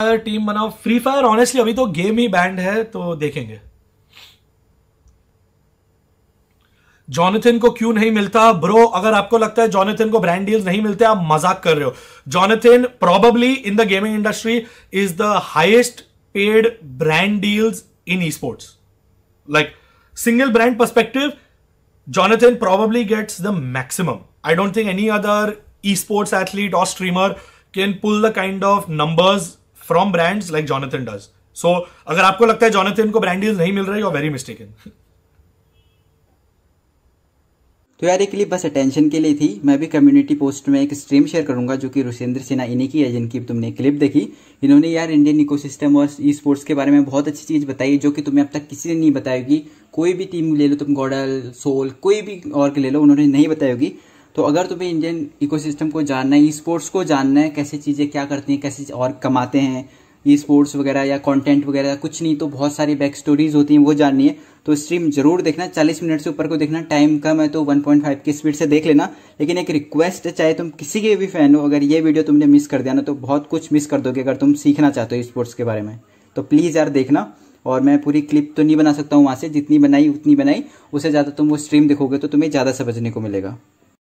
team बनाओ free fire honestly अभी तो गेम ही बैंड है तो देखेंगे जॉनिथिन को क्यों नहीं मिलता ब्रो अगर आपको लगता है जॉनिथिन को ब्रांड डील्स नहीं मिलते आप मजाक कर रहे हो Jonathan probably in the gaming industry is the highest paid brand deals in e sports like single brand perspective Jonathan probably gets the maximum I don't think any other e sports athlete और streamer can pull the kind of numbers from brand like Jonathan does so अगर आपको लगता है Jonathan को brand deals नहीं मिल रहा है very mistaken तो यार एक लिए बस अटेंशन के लिए थी मैं भी कम्युनिटी पोस्ट में एक स्ट्रीम शेयर करूंगा जो कि रुसेंद्र सिन्हा इन्हीं की है जिनकी तुमने क्लिप देखी इन्होंने यार इंडियन इकोसिस्टम और ई स्पोर्ट्स के बारे में बहुत अच्छी चीज़ बताई जो कि तुम्हें अब तक किसी ने नहीं बताएगी कोई भी टीम ले लो तुम गोडल सोल कोई भी और ले लो उन्होंने नहीं बताएगी तो अगर तुम्हें इंडियन इकोसिस्टम को जानना है ई स्पोर्ट्स को जानना है कैसे चीज़ें क्या करती हैं कैसे और कमाते हैं ई स्पोर्ट्स वगैरह या कंटेंट वगैरह कुछ नहीं तो बहुत सारी बैक स्टोरीज होती हैं वो जाननी है तो स्ट्रीम जरूर देखना 40 मिनट से ऊपर को देखना टाइम कम है तो 1.5 की स्पीड से देख लेना लेकिन एक रिक्वेस्ट है चाहे तुम किसी के भी फैन हो अगर ये वीडियो तुमने मिस कर दिया ना तो बहुत कुछ मिस कर दोगे अगर तुम सीखना चाहते हो स्पोर्ट्स के बारे में तो प्लीज़ यार देखना और मैं पूरी क्लिप तो नहीं बना सकता हूँ वहां से जितनी बनाई उतनी बनाई उससे ज़्यादा तुम वो स्ट्रीम देखोगे तो तुम्हें ज़्यादा समझने को मिलेगा